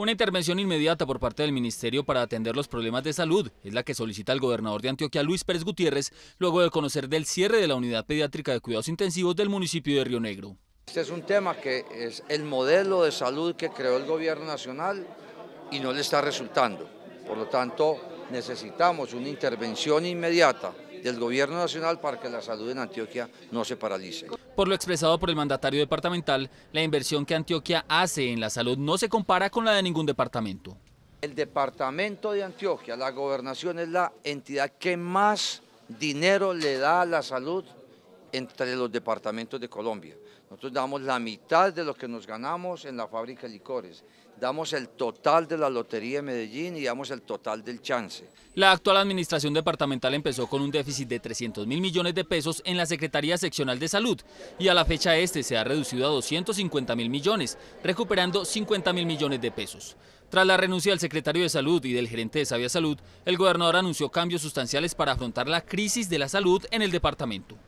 Una intervención inmediata por parte del Ministerio para atender los problemas de salud es la que solicita el gobernador de Antioquia, Luis Pérez Gutiérrez, luego de conocer del cierre de la unidad pediátrica de cuidados intensivos del municipio de Río Negro. Este es un tema que es el modelo de salud que creó el gobierno nacional y no le está resultando. Por lo tanto, necesitamos una intervención inmediata del Gobierno Nacional para que la salud en Antioquia no se paralice. Por lo expresado por el mandatario departamental, la inversión que Antioquia hace en la salud no se compara con la de ningún departamento. El departamento de Antioquia, la gobernación es la entidad que más dinero le da a la salud entre los departamentos de Colombia. Nosotros damos la mitad de lo que nos ganamos en la fábrica de licores. Damos el total de la Lotería de Medellín y damos el total del chance. La actual administración departamental empezó con un déficit de 300 mil millones de pesos en la Secretaría Seccional de Salud y a la fecha este se ha reducido a 250 mil millones, recuperando 50 mil millones de pesos. Tras la renuncia del secretario de Salud y del gerente de Sabia Salud, el gobernador anunció cambios sustanciales para afrontar la crisis de la salud en el departamento.